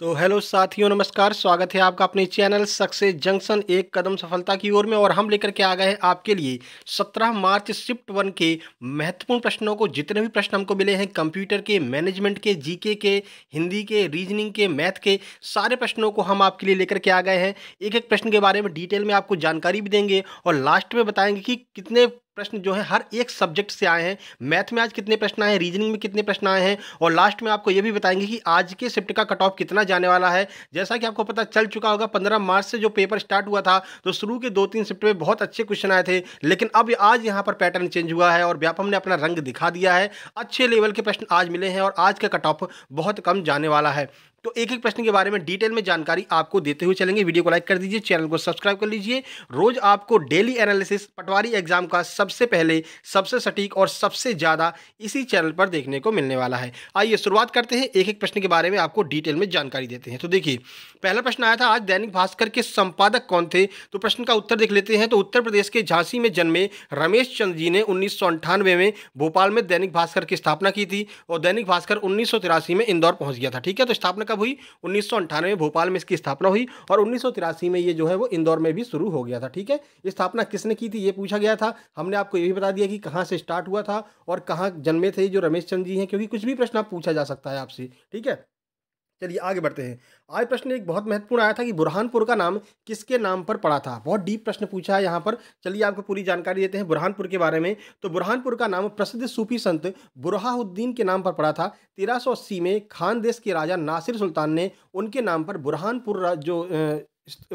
तो हेलो साथियों नमस्कार स्वागत है आपका अपने चैनल सक्सेस जंक्शन एक कदम सफलता की ओर में और हम लेकर के आ गए हैं आपके लिए 17 मार्च शिफ्ट वन के महत्वपूर्ण प्रश्नों को जितने भी प्रश्न हमको मिले हैं कंप्यूटर के मैनेजमेंट के जीके के हिंदी के रीजनिंग के मैथ के सारे प्रश्नों को हम आपके लिए लेकर के आ गए हैं एक एक प्रश्न के बारे में डिटेल में आपको जानकारी भी देंगे और लास्ट में बताएंगे कि कितने प्रश्न जो है हर एक सब्जेक्ट से आए हैं मैथ में आज कितने प्रश्न आए हैं रीजनिंग में कितने प्रश्न आए हैं और लास्ट में आपको ये भी बताएंगे कि आज के शिफ्ट का कट ऑफ कितना जाने वाला है जैसा कि आपको पता चल चुका होगा पंद्रह मार्च से जो पेपर स्टार्ट हुआ था तो शुरू के दो तीन शिफ्ट में बहुत अच्छे क्वेश्चन आए थे लेकिन अब आज यहाँ पर पैटर्न चेंज हुआ है और व्यापम ने अपना रंग दिखा दिया है अच्छे लेवल के प्रश्न आज मिले हैं और आज का कट ऑफ बहुत कम जाने वाला है तो एक एक प्रश्न के बारे में डिटेल में जानकारी आपको देते हुए चलेंगे वीडियो को लाइक कर दीजिए चैनल को सब्सक्राइब कर लीजिए रोज आपको डेली एनालिसिस पटवारी एग्जाम का सबसे पहले सबसे सटीक और सबसे ज़्यादा इसी चैनल पर देखने को मिलने वाला है आइए शुरुआत करते हैं एक एक प्रश्न के बारे में आपको डिटेल में जानकारी देते हैं तो देखिए पहला प्रश्न आया था आज दैनिक भास्कर के संपादक कौन थे तो प्रश्न का उत्तर देख लेते हैं तो उत्तर प्रदेश के झांसी में जन्मे रमेश चंद जी ने उन्नीस में भोपाल में दैनिक भास्कर की स्थापना की थी और दैनिक भास्कर उन्नीस में इंदौर पहुंच गया था ठीक है तो स्थापना का कब हुई उन्नीस में भोपाल में इसकी स्थापना हुई और उन्नीस में ये जो है वो इंदौर में भी शुरू हो गया था ठीक है स्थापना किसने की थी ये पूछा गया था हमने आपको ये भी बता दिया कि कहाँ से स्टार्ट हुआ था और कहाँ जन्मे थे जो रमेश चंद जी हैं क्योंकि कुछ भी प्रश्न पूछा जा सकता है आपसे ठीक है चलिए आगे बढ़ते हैं आज प्रश्न एक बहुत महत्वपूर्ण आया था कि बुरहानपुर का नाम किसके नाम पर पड़ा था बहुत डीप प्रश्न पूछा है यहाँ पर चलिए आपको पूरी जानकारी देते हैं बुरहानपुर के बारे में तो बुरहानपुर का नाम प्रसिद्ध सूफी संत बुरहाउद्दीन के नाम पर पड़ा था तेरह अस्सी में खान देश के राजा नासिर सुल्तान ने उनके नाम पर बुरहानपुर जो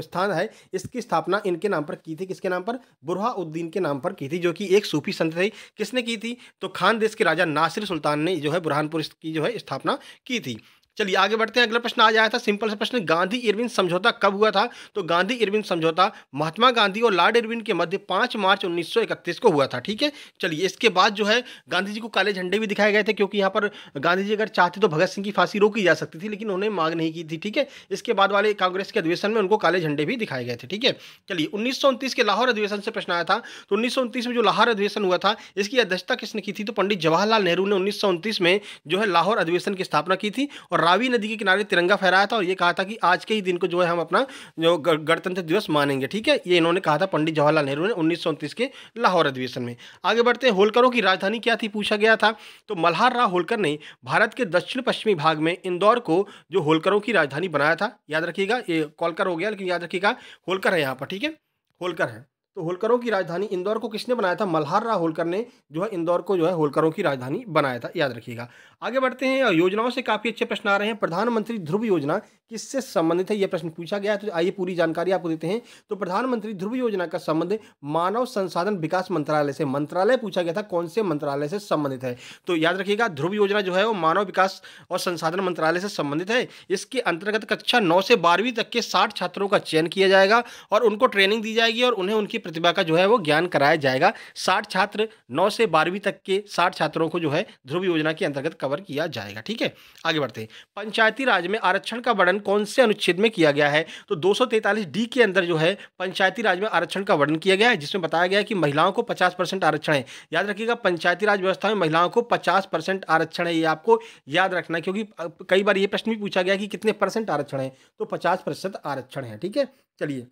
स्थान है इसकी स्थापना इनके नाम पर की थी किसके नाम पर बुरहाउद्दीन के नाम पर की थी जो कि एक सूफी संत थे किसने की थी तो खान देश के राजा नासिर सुल्तान ने जो है बुरहानपुर की जो है स्थापना की थी चलिए आगे बढ़ते हैं अगला प्रश्न आ जाया था सिंपल सा प्रश्न गांधी इरविन समझौता कब हुआ था तो गांधी इरविन समझौता महात्मा गांधी और लॉर्ड इरविन के मध्य पांच मार्च उन्नीस को हुआ था ठीक है चलिए इसके बाद जो है गांधी जी को काले झंडे भी दिखाए गए थे क्योंकि यहाँ पर गांधी जी अगर चाहते तो भगत सिंह की फांसी रोकी जा सकती थी लेकिन उन्होंने मांग नहीं की थी ठीक है इसके बाद वाले कांग्रेस के अधिवेशन में उनको काले झंडे भी दिखाए गए थे ठीक है चलिए उन्नीस के लाहौर अधिवेशन से प्रश्न आया था तो उन्नीस में जो लाहौर अधिवेशन हुआ था इसकी अध्यक्षता किसने की थी तो पंडित जवाहरलाल नेहरू ने उन्नीस में जो है लाहौर अधिवेशन की स्थापना की थी और रावी नदी के किनारे तिरंगा फहराया था और ये कहा था कि आज के ही दिन को जो है हम अपना जो गणतंत्र दिवस मानेंगे ठीक है ये इन्होंने कहा था पंडित जवाहरलाल नेहरू ने उन्नीस के लाहौर अधिवेशन में आगे बढ़ते हैं होलकरों की राजधानी क्या थी पूछा गया था तो मल्हार राव होलकर ने भारत के दक्षिण पश्चिमी भाग में इंदौर को जो होलकरों की राजधानी बनाया था याद रखिएगा ये कॉलकर हो गया लेकिन याद रखिएगा होलकर है यहाँ पर ठीक है होलकर है तो होलकरों की राजधानी इंदौर को किसने बनाया था मल्हार राव होलकर ने जो है इंदौर को जो है होलकरों की राजधानी बनाया था याद रखिएगा आगे बढ़ते हैं योजनाओं से काफ़ी अच्छे प्रश्न आ रहे हैं प्रधानमंत्री ध्रुव योजना किससे संबंधित है यह प्रश्न पूछा गया है तो आइए पूरी जानकारी आपको देते हैं तो प्रधानमंत्री ध्रुव योजना का संबंध मानव संसाधन विकास मंत्रालय से मंत्रालय पूछा गया था कौन से मंत्रालय से संबंधित है तो याद रखिएगा ध्रुव योजना जो है वो मानव विकास और संसाधन मंत्रालय से संबंधित है इसके अंतर्गत कक्षा नौ से बारहवीं तक के साठ छात्रों का चयन किया जाएगा और उनको ट्रेनिंग दी जाएगी और उन्हें उनकी प्रतिभा का जो है वो ज्ञान कराया जाएगा साठ छात्र नौ से बारहवीं तक के साठ छात्रों को जो है ध्रुव योजना के अंतर्गत कवर किया जाएगा ठीक है आगे बढ़ते हैं पंचायती राज में आरक्षण का वर्णन कौन से अनुच्छेद में किया गया है तो दो डी के अंदर जो है पंचायती राज में आरक्षण का वर्णन किया गया है जिसमें बताया गया कि महिलाओं को पचास आरक्षण है याद रखिएगा पंचायती राज व्यवस्था में महिलाओं को पचास आरक्षण है ये आपको याद रखना क्योंकि कई बार ये प्रश्न भी पूछा गया कि कितने परसेंट आरक्षण है तो पचास आरक्षण है ठीक है चलिए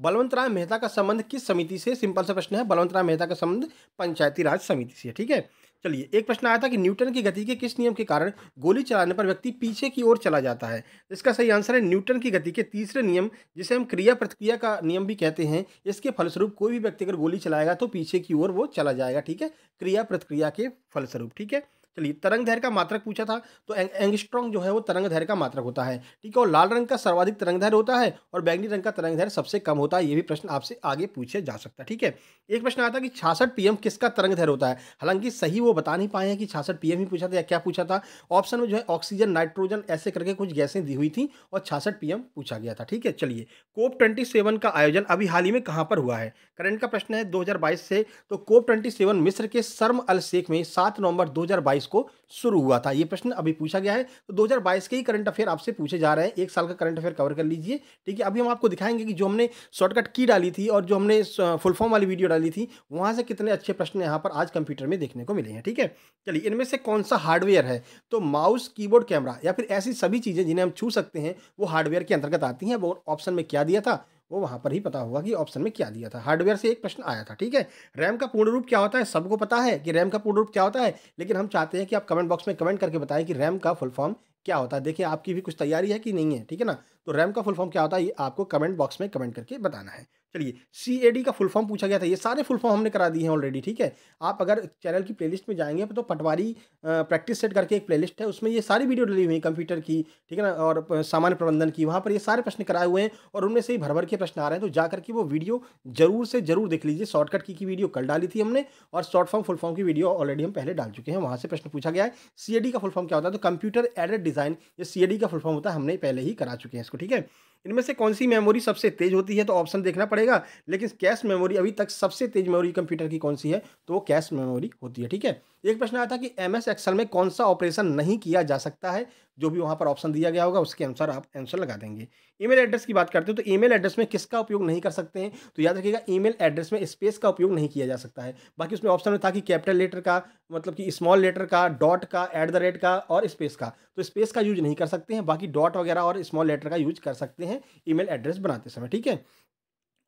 बलवंत राय मेहता का संबंध किस समिति से सिंपल सा प्रश्न है बलवंत राय मेहता का संबंध पंचायती राज समिति से ठीक है चलिए एक प्रश्न आया था कि न्यूटन की गति के किस नियम के कारण गोली चलाने पर व्यक्ति पीछे की ओर चला जाता है इसका सही आंसर है न्यूटन की गति के तीसरे नियम जिसे हम क्रिया प्रतिक्रिया का नियम भी कहते हैं इसके फलस्वरूप कोई भी व्यक्ति अगर गोली चलाएगा तो पीछे की ओर वो चला जाएगा ठीक है क्रिया प्रतिक्रिया के फलस्वरूप ठीक है चलिए तरंग धैर्य का मात्रक पूछा था तो एंगस्ट्रॉन्ग जो है वो तरंग धैर्य का मात्रक होता है ठीक है और लाल रंग का सर्वाधिक तरंग धैर्य होता है और बैंगनी रंग का तरंग धैर्य सबसे कम होता है ये भी प्रश्न आपसे आगे पूछे जा सकता है ठीक है एक प्रश्न आया था कि छासठ पीएम किसका तरंग धैर्य होता है हालांकि सही वो बता नहीं पाए हैं कि छासठ पीएम ही पूछा था या क्या पूछा था ऑप्शन में जो है ऑक्सीजन नाइट्रोजन ऐसे करके कुछ गैसें दी हुई थी और छासठ पीएम पूछा गया था ठीक है चलिए कोप ट्वेंटी का आयोजन अभी हाल ही में कहाँ पर हुआ है करंट का प्रश्न है दो से तो कोप ट्वेंटी मिस्र के सर्म अल शेख में सात नवंबर दो को शुरू हुआ था ये प्रश्न अभी पूछा गया है तो 2022 के ही करंट अफेयर आपसे पूछे जा रहे हैं एक साल का करंट अफेयर कवर कर लीजिए ठीक है अभी हम आपको दिखाएंगे कि जो हमने शॉर्टकट की डाली थी और जो हमने फुल फॉर्म वाली वीडियो डाली थी वहाँ से कितने अच्छे प्रश्न यहाँ पर आज कंप्यूटर में देखने को मिले हैं ठीक है चलिए इनमें से कौन सा हार्डवेयर है तो माउस कीबोर्ड कैमरा या फिर ऐसी सभी चीज़ें जिन्हें हम छू सकते हैं वो हार्डवेयर के अंतर्गत आती हैं वो ऑप्शन में क्या दिया था वो वहाँ पर ही पता होगा कि ऑप्शन में क्या दिया था हार्डवेयर से एक प्रश्न आया था ठीक है रैम का पूर्ण रूप क्या होता है सबको पता है कि रैम का पूर्ण रूप क्या होता है लेकिन हम चाहते हैं कि आप कमेंट बॉक्स में कमेंट करके बताएं कि रैम का फुल फॉर्म क्या होता है देखिए आपकी भी कुछ तैयारी है कि नहीं है ठीक है ना तो रैम का फुल फॉर्म क्या होता है ये आपको कमेंट बॉक्स में कमेंट करके बताना है चलिए सी का फुल फॉर्म पूछा गया था ये सारे फुल फॉर्म हमने करा दिए हैं ऑलरेडी ठीक है आप अगर चैनल की प्लेलिस्ट में जाएंगे तो पटवारी प्रैक्टिस सेट करके एक प्लेलिस्ट है उसमें ये सारी वीडियो डली हुई है कंप्यूटर की ठीक है ना और सामान्य प्रबंधन की वहाँ पर ये सारे प्रश्न कराए हुए हैं और उनमें से ही भर भर के प्रश्न आ रहे हैं तो जाकर के वो वीडियो जरूर से जरूर देख लीजिए शॉर्टकट की, की वीडियो कल डाली थी हमने और शॉर्ट फॉर्म फुल फॉर्म की वीडियो ऑलरेडी हम पहले डाल चुके हैं वहाँ से प्रश्न पूछा गया है सी का फुल फॉर्म क्या होता है तो कंप्यूटर एडेड डिज़ाइन ये सी का फुल फॉर्म होता है हमने पहले ही करा चुके हैं इसको ठीक है इनमें से कौन सी मेमोरी सबसे तेज़ होती है तो ऑप्शन देखना पड़ेगा लेकिन कैश मेमोरी अभी तक सबसे तेज़ मेमोरी कंप्यूटर की कौन सी है तो वो कैश मेमोरी होती है ठीक है एक प्रश्न आया था कि एम एस एक्सल में कौन सा ऑपरेशन नहीं किया जा सकता है जो भी वहाँ पर ऑप्शन दिया गया होगा उसके अनुसार आप आंसर लगा देंगे ईमेल एड्रेस की बात करते हैं तो ईमेल एड्रेस में किसका उपयोग नहीं कर सकते हैं तो याद रखिएगा ईमेल एड्रेस में स्पेस का उपयोग नहीं किया जा सकता है बाकी उसमें ऑप्शन में था कि कैपिटल लेटर का मतलब कि स्मॉल लेटर का डॉट का एट द रेट का और स्पेस का तो स्पेस का यूज नहीं कर सकते हैं बाकी डॉट वगैरह और स्मॉल लेटर का यूज कर सकते हैं ई एड्रेस बनाते समय ठीक है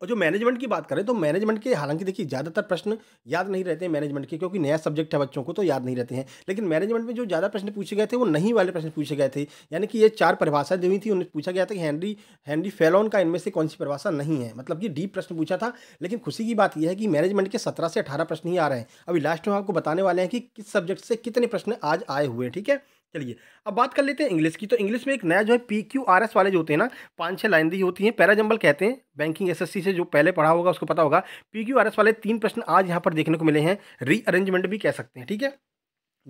और जो मैनेजमेंट की बात करें तो मैनेजमेंट के हालांकि देखिए ज़्यादातर प्रश्न याद नहीं रहते हैं मैनेजमेंट के क्योंकि नया सब्जेक्ट है बच्चों को तो याद नहीं रहते हैं लेकिन मैनेजमेंट में जो ज़्यादा प्रश्न पूछे गए थे वो नहीं वाले प्रश्न पूछे गए थे यानी कि ये चार परिभाषाएं दी हुई थी उन्हें पूछा गया था कि हैंनरी हैंनरी फेलॉन का इनमें से कौन सी परिभाषा नहीं है मतलब ये डीप प्रश्न पूछा था लेकिन खुशी की बात यह है कि मैनेजमेंट के सत्रह से अठारह प्रश्न ही आ रहे हैं अभी लास्ट में आपको बताने वाले हैं कि किस सब्जेक्ट से कितने प्रश्न आज आए हुए हैं ठीक है चलिए अब बात कर लेते हैं इंग्लिश की तो इंग्लिश में एक नया जो है पी क्यू आर एस वाले जो होते हैं ना पांच छह लाइन दी होती हैं जंबल कहते हैं बैंकिंग एसएससी से जो पहले पढ़ा होगा उसको पता होगा पी क्यू आर एस वाले तीन प्रश्न आज यहाँ पर देखने को मिले हैं रीअरेंजमेंट भी कह सकते हैं ठीक है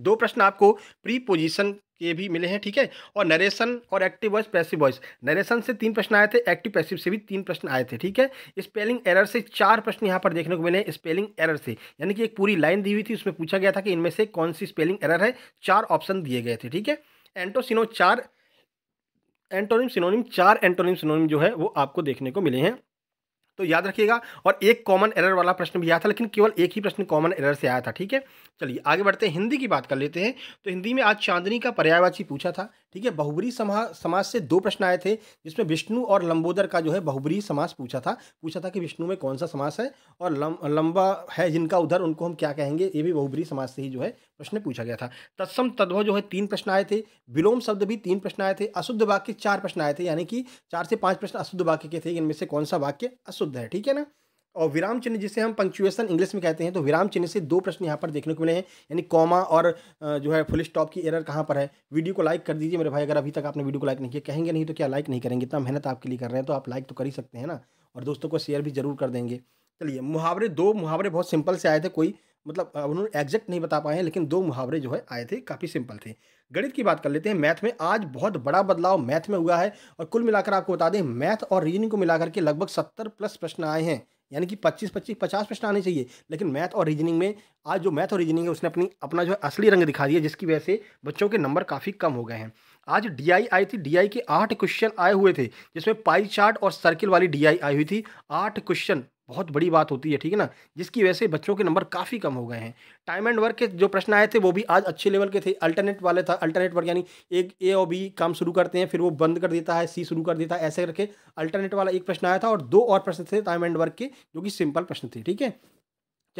दो प्रश्न आपको प्री पोजिशन के भी मिले हैं ठीक है और नरेशन और active voice passive voice narration से तीन प्रश्न आए थे एक्टिव पैसिव से भी तीन प्रश्न आए थे ठीक है स्पेलिंग एरर से चार प्रश्न यहाँ पर देखने को मिले हैं स्पेलिंग एरर से यानी कि एक पूरी लाइन दी हुई थी उसमें पूछा गया था कि इनमें से कौन सी स्पेलिंग एरर है चार ऑप्शन दिए गए थे ठीक है एंटोसिनो चार एंटोनिम सिनोनिम चार एंटोनिम सिनोनिम जो है वो आपको देखने को मिले हैं तो याद रखिएगा और एक कॉमन एरर वाला प्रश्न भी आया था लेकिन केवल एक ही प्रश्न कॉमन एरर से आया था ठीक है चलिए आगे बढ़ते हैं हिंदी की बात कर लेते हैं तो हिंदी में आज चांदनी का पर्यायवाची पूछा था ठीक है बहुबरी समाज समाज से दो प्रश्न आए थे जिसमें विष्णु और लंबोदर का जो है बहुबरी समास पूछा था पूछा था कि विष्णु में कौन सा समास है और लम, लंबा है जिनका उधर उनको हम क्या कहेंगे ये भी बहुबरी समाज से ही जो है प्रश्न पूछा गया था तत्सम तद्भव जो है तीन प्रश्न आए थे विलोम शब्द भी तीन प्रश्न आए थे अशुद्ध वाक्य चार प्रश्न आए थे यानी कि चार से पाँच प्रश्न अशुद्ध वाक्य के थे इनमें से कौन सा वाक्य अशुद्ध है ठीक है ना और विराम चिन्ह जिसे हम पंक्चुएशन इंग्लिश में कहते हैं तो विराम चिन्ह से दो प्रश्न यहाँ पर देखने को मिले हैं यानी कॉमा और जो है फुल स्टॉप की एरर कहाँ पर है वीडियो को लाइक कर दीजिए मेरे भाई अगर अभी तक आपने वीडियो को लाइक नहीं किया कहेंगे नहीं तो क्या लाइक नहीं करेंगे इतना मेहनत आपके लिए कर रहे हैं तो आप लाइक तो कर ही सकते हैं ना और दोस्तों को शेयर भी जरूर कर देंगे चलिए मुहावरे दो मुहावरे बहुत सिंपल से आए थे कोई मतलब उन्होंने एग्जैक्ट नहीं बता पाए हैं लेकिन दो मुहावरे जो है आए थे काफ़ी सिंपल थे गणित की बात कर लेते हैं मैथ में आज बहुत बड़ा बदलाव मैथ में हुआ है और कुल मिलाकर आपको बता दें मैथ और रीजनिंग को मिलाकर के लगभग सत्तर प्लस प्रश्न आए हैं यानी कि पच्चीस पच्चीस पचास प्रश्न आने चाहिए लेकिन मैथ और रीजनिंग में आज जो मैथ और रीजनिंग है उसने अपनी अपना जो है असली रंग दिखा दिया जिसकी वजह से बच्चों के नंबर काफ़ी कम हो गए हैं आज डीआई आई थी डीआई के आठ क्वेश्चन आए हुए थे जिसमें पाई चार्ट और सर्किल वाली डीआई आई हुई थी आठ क्वेश्चन बहुत बड़ी बात होती है ठीक है ना जिसकी वजह से बच्चों के नंबर काफ़ी कम हो गए हैं टाइम एंड वर्क के जो प्रश्न आए थे वो भी आज अच्छे लेवल के थे अल्टरनेट वाले था अल्टरनेट वर्क यानी एक ए और बी काम शुरू करते हैं फिर वो बंद कर देता है सी शुरू कर देता है ऐसे करके अल्टरनेट वाला एक प्रश्न आया था और दो और प्रश्न थे टाइम एंड वर्क के जो कि सिंपल प्रश्न थे ठीक है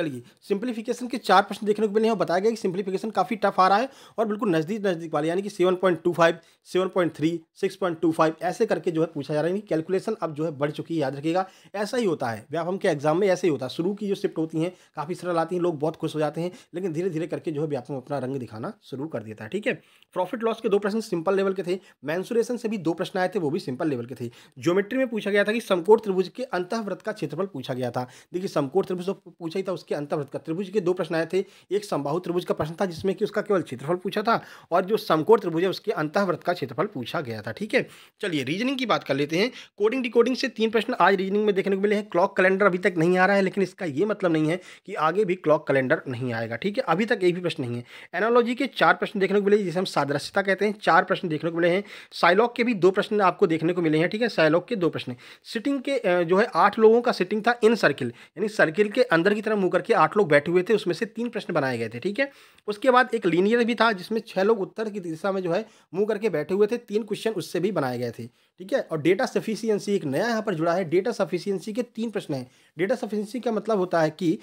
चलिए सिंप्लीफिकेशन के चार प्रश्न देखने को मिले हैं बताया गया कि सिंप्लीफिकेशन काफ़ी टफ आ रहा है और बिल्कुल नज़दीक नज़दीक वाले यानी कि seven point two five seven point three six point two five ऐसे करके जो है पूछा जा रहा है कि कैलकुलेशन अब जो है बढ़ चुकी है याद रखिएगा ऐसा ही होता है व्यापम के एग्जाम में ऐसे ही होता है शुरू की जो शिफ्ट होती हैं काफ़ी सरल आती हैं लोग बहुत खुश हो जाते हैं लेकिन धीरे धीरे करके जो है व्यापम अपना रंग दिखाना शुरू कर देता है ठीक है प्रॉफिट लॉस के दो प्रश्न सिंपल लेवल के थे मैंसुरेशन से भी दो प्रश्न आए थे वो भी सिंपल लेवल के थे ज्योमेट्री में पूछा गया था कि समकोट त्रिभुज के अंतः व्रत का क्षेत्रफल पूछा गया था देखिए समकोट त्रिभुज तो पूछा ही था के अंतर्वृत्त का त्रिभुज के दो प्रश्न आए थे एक समबाहु त्रिभुज का प्रश्न था जिसमें कि उसका केवल क्षेत्रफल पूछा था और जो समकोर त्रिभुज है उसके अंतर्वृत्त का क्षेत्रफल पूछा गया था ठीक है चलिए रीजनिंग की बात कर लेते हैं कोडिंग डिकोडिंग से तीन प्रश्न आज रीजनिंग में देखने को मिले हैं क्लॉक कैलेंडर अभी तक नहीं आ रहा है लेकिन इसका यह मतलब नहीं है कि आगे भी क्लॉक कैलेंडर नहीं आएगा ठीक है अभी तक एक भी प्रश्न नहीं है एनोलॉजी के चार प्रश्न देखने को मिले जिसे हम सादृश्यता कहते हैं चार प्रश्न देखने को मिले हैं साइलॉक के भी दो प्रश्न आपको देखने को मिले हैं ठीक है साइलॉक के दो प्रश्न सिटिंग के जो है आठ लोगों का सिटिंग था इन सर्किल यानी सर्किल के अंदर की तरफ करके आठ लोग बैठे हुए थे उसमें से तीन प्रश्न बनाए गए थे ठीक है उसके बाद एक लीनियर भी था जिसमें छह लोग उत्तर की दिशा में जो है मुंह करके बैठे हुए थे तीन क्वेश्चन उससे भी बनाए गए थे ठीक है और डेटा सफिशियंसी एक नया यहाँ पर जुड़ा है डेटा सफिशियंसी के तीन प्रश्न हैं डेटा सफिशियंसी का मतलब होता है कि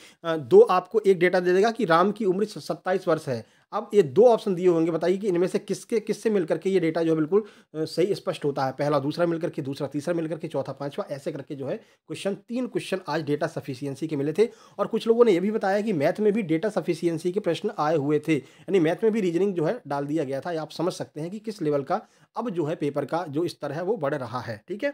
दो आपको एक डेटा दे देगा कि राम की उम्र सत्ताईस वर्ष है अब ये दो ऑप्शन दिए होंगे बताइए कि इनमें से किसके किससे मिलकर के ये डेटा जो है बिल्कुल सही स्पष्ट होता है पहला दूसरा मिलकर के दूसरा तीसरा मिलकर के चौथा पांचवा ऐसे करके जो है क्वेश्चन तीन क्वेश्चन आज डेटा सफिशियंसी के मिले थे और कुछ लोगों ने यह भी बताया कि मैथ में भी डेटा सफिशियंसी के प्रश्न आए हुए थे यानी मैथ में भी रीजनिंग जो है डाल दिया गया था आप समझ सकते हैं कि किस लेवल का अब जो है पेपर का जो स्तर है वो बढ़ रहा है ठीक है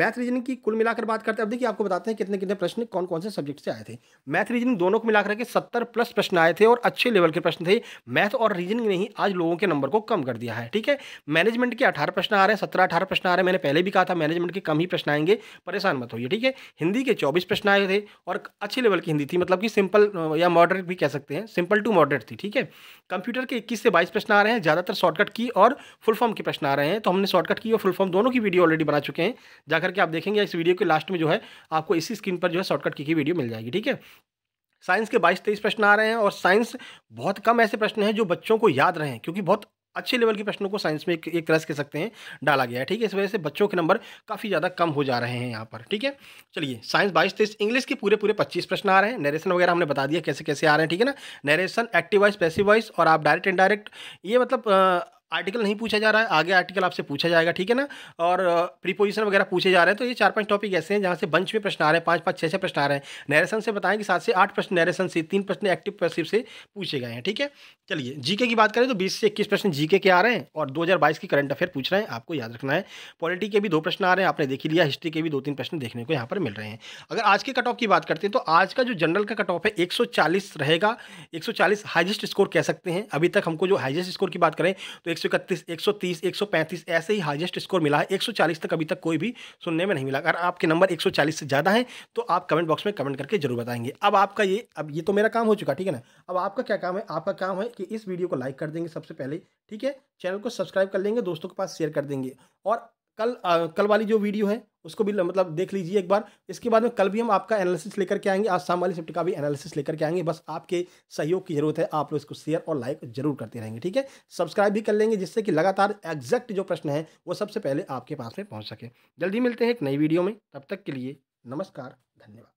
मैथ रीजनिंग की कुल मिलाकर बात करते हैं अब देखिए आपको बताते हैं कितने कितने प्रश्न कौन कौन से सब्जेक्ट से आए थे मैथ रीजनिंग दोनों को मिलाकर के सत्तर प्लस प्रश्न आए थे और अच्छे लेवल के प्रश्न थे मैथ और रीजनिंग ने ही आज लोगों के नंबर को कम कर दिया है ठीक है मैनेजमेंट के अठारह प्रश्न आ रहे हैं सत्रह अठारह प्रश्न आ रहे हैं मैंने पहले भी कहा था मैनेजमेंट के कम ही प्रश्न आएंगे परेशान मत होइए ठीक है हिंदी के चौबीस प्रश्न आए थे और अच्छे लेवल की हिंदी थी मतलब कि सिंपल या मॉडरेट भी कह सकते हैं सिंपल टू मॉडरेट थी ठीक है कंप्यूटर के इक्कीस से बाईस प्रश्न आ रहे हैं ज़्यादातर शॉर्टकट की और फुल फॉर्म के प्रश्न आ रहे हैं तो हमने शॉर्टकट की और फुल फॉर्म दोनों की वीडियो ऑलरेडी बना चुके हैं जाकर जाकर के आप देखेंगे इस वीडियो के लास्ट में जो है आपको इसी स्क्रीन पर जो है शॉर्टकट की, वीडियो मिल जाएगी ठीक है साइंस के 22 तेईस प्रश्न आ रहे हैं और साइंस बहुत कम ऐसे प्रश्न हैं जो बच्चों को याद रहे क्योंकि बहुत अच्छे लेवल के प्रश्नों को साइंस में एक, रस कह सकते हैं डाला गया है ठीक है इस वजह से बच्चों के नंबर काफ़ी ज़्यादा कम हो जा रहे हैं यहाँ पर ठीक है चलिए साइंस बाईस तेईस इंग्लिश के पूरे पूरे पच्चीस प्रश्न आ रहे हैं नरेशन वगैरह हमने बता दिया कैसे कैसे आ रहे हैं ठीक है ना narration active wise passive wise और आप डायरेक्ट इंडायरेक्ट ये मतलब आर्टिकल नहीं पूछा जा रहा है आगे आर्टिकल आपसे पूछा जाएगा ठीक है ना और प्रीपोजिशन वगैरह पूछे जा रहे हैं तो ये चार पांच टॉपिक ऐसे हैं जहाँ से बंच में प्रश्न आ रहे हैं पाँच पाँच छः छः प्रश्न आ रहे हैं नरेशन से बताएं कि सात से आठ प्रश्न नरेशन से तीन प्रश्न एक्टिव पैसिव से पूछे गए हैं ठीक है चलिए जीके की बात करें तो बीस से इक्कीस प्रश्न जीके के आ रहे हैं और दो की करंट अफेयर पूछ रहे हैं आपको याद रखना है पॉलिटी के भी दो प्रश्न आ रहे हैं आपने देखी लिया हिस्ट्री के भी दो तीन प्रश्न देखने को यहाँ पर मिल रहे हैं अगर आज के कट ऑफ की बात करते हैं तो आज का जो जनरल का कट ऑफ है एक रहेगा 140 हाईएस्ट स्कोर कह सकते हैं अभी तक हमको जो हाईएस्ट स्कोर की बात करें तो एक सौ इकतीस एक सौ तीस एक सौ पैंतीस ऐसे ही हाईएस्ट स्कोर मिला है एक सौ चालीस तक अभी तक कोई भी सुनने में नहीं मिला अगर आपके नंबर एक सौ चालीस से ज़्यादा हैं तो आप कमेंट बॉक्स में कमेंट करके जरूर बताएंगे अब आपका ये अब ये तो मेरा काम हो चुका ठीक है ना अब आपका क्या काम है आपका काम है कि इस वीडियो को लाइक कर देंगे सबसे पहले ठीक है चैनल को सब्सक्राइब कर लेंगे दोस्तों के पास शेयर कर देंगे और कल आ, कल वाली जो वीडियो है उसको भी मतलब देख लीजिए एक बार इसके बाद में कल भी हम आपका एनालिसिस लेकर के आएंगे आज शाम वाली शिफ्ट का भी एनालिसिस लेकर के आएंगे बस आपके सहयोग की जरूरत है आप लोग इसको शेयर और लाइक जरूर करते रहेंगे ठीक है सब्सक्राइब भी कर लेंगे जिससे कि लगातार एग्जैक्ट जो प्रश्न है वो सबसे पहले आपके पास में पहुँच सके जल्दी मिलते हैं एक नई वीडियो में तब तक के लिए नमस्कार धन्यवाद